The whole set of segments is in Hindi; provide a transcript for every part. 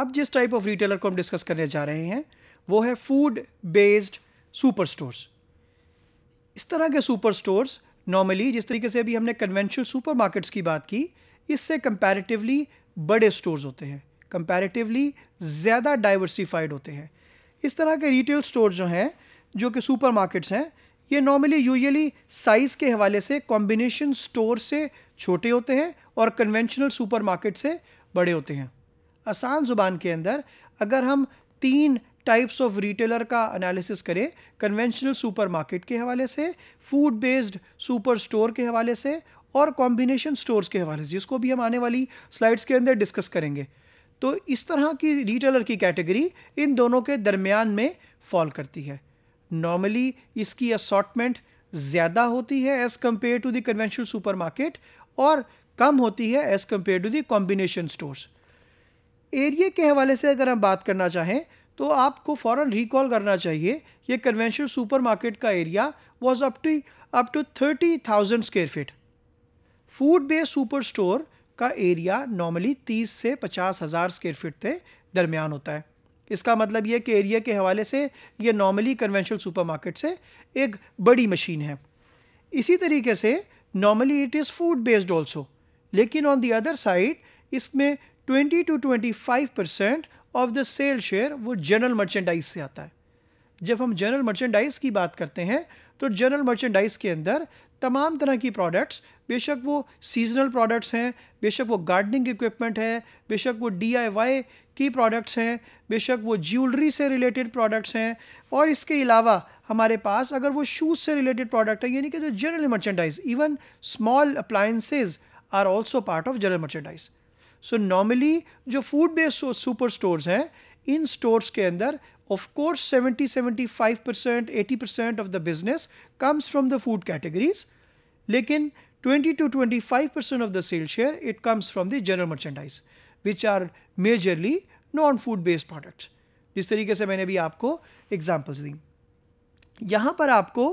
अब जिस टाइप ऑफ रिटेलर को हम डिस्कस करने जा रहे हैं वो है फूड बेस्ड सुपर स्टोर्स इस तरह के सुपर स्टोर्स नॉर्मली जिस तरीके से अभी हमने कन्वेंशनल सुपर मार्केट्स की बात की इससे कंपैरेटिवली बड़े स्टोर्स होते हैं कंपैरेटिवली ज़्यादा डाइवर्सिफाइड होते हैं इस तरह के रिटेल स्टोर जो हैं जो कि सुपर मार्केट्स हैं ये नॉर्मली यूजली साइज़ के हवाले से कॉम्बिनेशन स्टोर से छोटे होते हैं और कन्वेंशनल सुपर मार्केट से बड़े होते हैं आसान ज़ुबान के अंदर अगर हम तीन टाइप्स ऑफ रिटेलर का एनालिसिस करें कन्वेंशनल सुपरमार्केट के हवाले से फूड बेस्ड सुपर स्टोर के हवाले से और कॉम्बिनेशन स्टोर्स के हवाले से जिसको भी हम आने वाली स्लाइड्स के अंदर डिस्कस करेंगे तो इस तरह की रिटेलर की कैटेगरी इन दोनों के दरमियान में फॉल करती है नॉर्मली इसकी असॉटमेंट ज़्यादा होती है as compare to the conventional market और कम होती है as compare to the combination stores area के हवाले से अगर हम बात करना चाहें तो आपको फ़ौर रिकॉल करना चाहिए ये कन्वेंशनल सुपरमार्केट का area was up to up to thirty thousand स्क्र feet food based super store का एरिया नॉर्मली तीस से पचास हज़ार स्क्र फिट के दरमियान होता है इसका मतलब यह कि एरिया के हवाले से ये नॉर्मली कन्वेंशनल सुपरमार्केट से एक बड़ी मशीन है इसी तरीके से normally it is food based also लेकिन ऑन दी अदर साइड इसमें 20 to 25 percent of the sale share वो जनरल मर्चेंडाइज से आता है जब हम जनरल मर्चेंडाइज की बात करते हैं तो जनरल मर्चेंडाइज के अंदर तमाम तरह की प्रोडक्ट्स बेशक वो सीजनल प्रोडक्ट्स हैं बेशक वो गार्डनिंग इक्विपमेंट है बेशक वो डीआईवाई की प्रोडक्ट्स हैं बेशक वो ज्वेलरी से रिलेटेड प्रोडक्ट्स हैं और इसके अलावा हमारे पास अगर वो शूज़ से रिलेटेड प्रोडक्ट है यानी कि जो general merchandise even small appliances are also part of general merchandise so normally जो फूड बेस्ड सुपर स्टोर्स हैं इन स्टोर्स के अंदर of course 70 75 percent eighty percent of the business comes from the food categories लेकिन 20 twenty 25 percent of the sale share it comes from the general merchandise which are majorly non food based products जिस तरीके से मैंने भी आपको एग्जाम्पल्स दी यहाँ पर आपको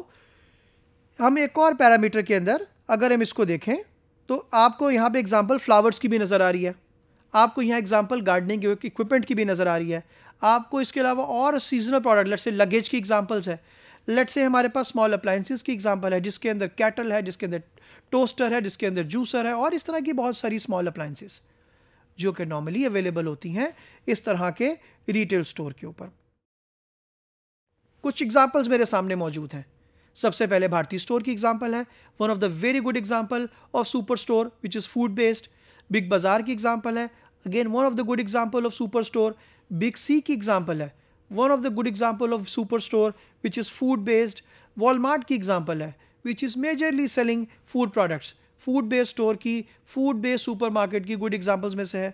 हम एक और पैरामीटर के अंदर अगर हम इसको देखें तो आपको यहाँ पे एग्जांपल फ्लावर्स की भी नज़र आ रही है आपको यहाँ एग्जांपल गार्डनिंग इक्विपमेंट की भी नज़र आ रही है आपको इसके अलावा और seasonal product let say luggage की एग्जांपल्स है लेट से हमारे पास स्मॉल अप्लाइंसिस की एग्जांपल है जिसके अंदर कैटल है जिसके अंदर टोस्टर है जिसके अंदर जूसर है और इस तरह की बहुत सारी स्मॉल अप्लाइंसिस जो कि नॉर्मली अवेलेबल होती हैं इस तरह के रिटेल स्टोर के ऊपर कुछ एग्जाम्पल्स मेरे सामने मौजूद हैं सबसे पहले भारतीय स्टोर की एग्जाम्पल है one of the very good example of super store which is food based Big Bazaar की एग्जाम्पल है again one of the good example of super store Big C की एग्जाम्पल है one of the good example of super store which is food based Walmart की एग्जाम्पल है which is majorly selling food products food based store की फूड बेस्ड सुपर मार्केट की गुड एग्जाम्पल्स में से है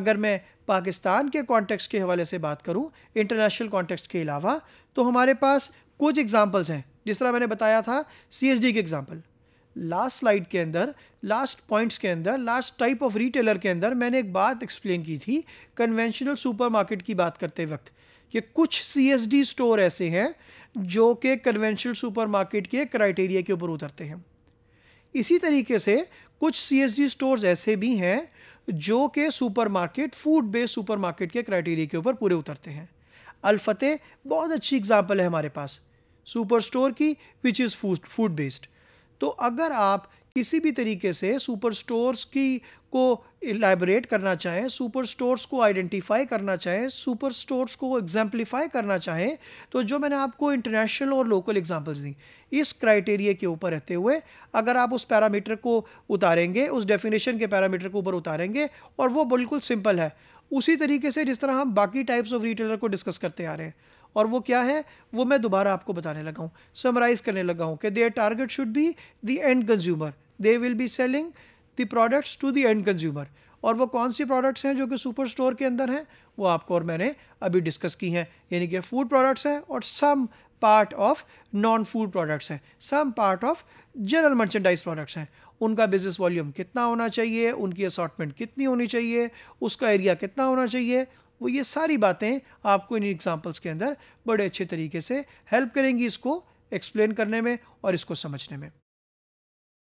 अगर मैं पाकिस्तान के कॉन्टेक्स के हवाले से बात करूँ इंटरनेशनल कॉन्टेक्स्ट के अलावा तो हमारे पास कुछ एग्जाम्पल्स हैं जिस तरह मैंने बताया था सी एस डी के एग्जाम्पल लास्ट स्लाइड के अंदर लास्ट पॉइंट्स के अंदर लास्ट टाइप ऑफ रिटेलर के अंदर मैंने एक बात एक्सप्लेन की थी कन्वेंशनल सुपरमार्केट की बात करते वक्त कि कुछ सी स्टोर ऐसे हैं जो कि कन्वेंशनल सुपरमार्केट के क्राइटेरिया के ऊपर उतरते हैं इसी तरीके से कुछ सी एस डी स्टोर्स ऐसे भी हैं जो कि सुपरमार्केट फूड बेस्ड सुपरमार्केट के क्राइटेरिया के ऊपर पूरे उतरते हैं अलफतेह बहुत अच्छी एग्जाम्पल है हमारे पास सुपर स्टोर की which is food food based तो अगर आप किसी भी तरीके से सुपर स्टोर्स की को इलेबरेट करना चाहें सुपर स्टोर्स को आइडेंटिफाई करना चाहें सुपर स्टोर्स को एग्जाम्पलीफाई करना चाहें तो जो मैंने आपको इंटरनेशनल और लोकल एग्जाम्पल्स दी इस क्राइटेरिया के ऊपर रहते हुए अगर आप उस पैरामीटर को उतारेंगे उस डेफिनेशन के पैरामीटर के ऊपर उतारेंगे और वो बिल्कुल सिंपल है उसी तरीके से जिस तरह हम बाकी टाइप्स ऑफ रिटेलर को डिस्कस करते आ रहे हैं और वो क्या है वो मैं दोबारा आपको बताने लगा हूँ समराइज़ करने लगा हूँ कि their target should be the end consumer they will be selling the products to the end consumer और वो कौन सी प्रोडक्ट्स हैं जो कि सुपर स्टोर के अंदर हैं वो आपको और मैंने अभी डिस्कस की हैं यानी कि फूड प्रोडक्ट्स हैं और some part of non food products हैं some part of general merchandise products हैं उनका बिजनेस वॉल्यूम कितना होना चाहिए उनकी असॉटमेंट कितनी होनी चाहिए उसका एरिया कितना होना चाहिए वो ये सारी बातें आपको इन एग्जाम्पल्स के अंदर बड़े अच्छे तरीके से हेल्प करेंगी इसको एक्सप्लेन करने में और इसको समझने में